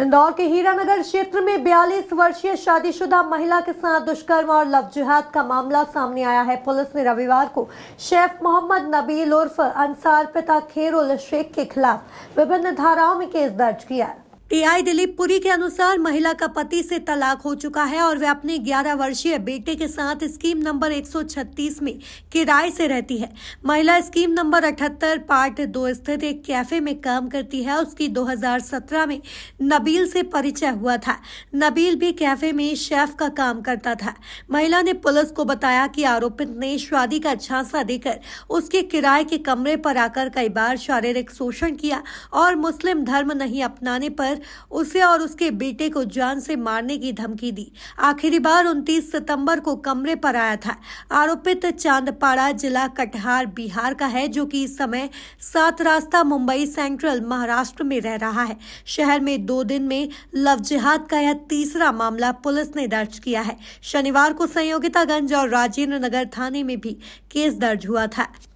इंदौर के हीरानगर क्षेत्र में 42 वर्षीय शादीशुदा महिला के साथ दुष्कर्म और लव जिहाद का मामला सामने आया है पुलिस ने रविवार को शेफ मोहम्मद नबील उर्फ अंसार पिता खेरुल शेख के खिलाफ विभिन्न धाराओं में केस दर्ज किया टीआई दिलीप पुरी के अनुसार महिला का पति से तलाक हो चुका है और वह अपने 11 वर्षीय बेटे के साथ स्कीम नंबर 136 में किराए से रहती है महिला स्कीम नंबर 78 पार्ट दो स्थित एक कैफे में काम करती है उसकी 2017 में नबील से परिचय हुआ था नबील भी कैफे में शेफ का काम करता था महिला ने पुलिस को बताया कि आरोपित ने शादी का झांसा देकर उसके किराए के कमरे पर आकर कई बार शारीरिक शोषण किया और मुस्लिम धर्म नहीं अपनाने पर उसे और उसके बेटे को जान से मारने की धमकी दी आखिरी बार 29 सितंबर को कमरे पर आया था आरोपित चांदपाड़ा जिला कटिहार बिहार का है जो कि इस समय सात रास्ता मुंबई सेंट्रल महाराष्ट्र में रह रहा है शहर में दो दिन में लव जिहाद का यह तीसरा मामला पुलिस ने दर्ज किया है शनिवार को संयोगितागंज और राजेंद्र नगर थाने में भी केस दर्ज हुआ था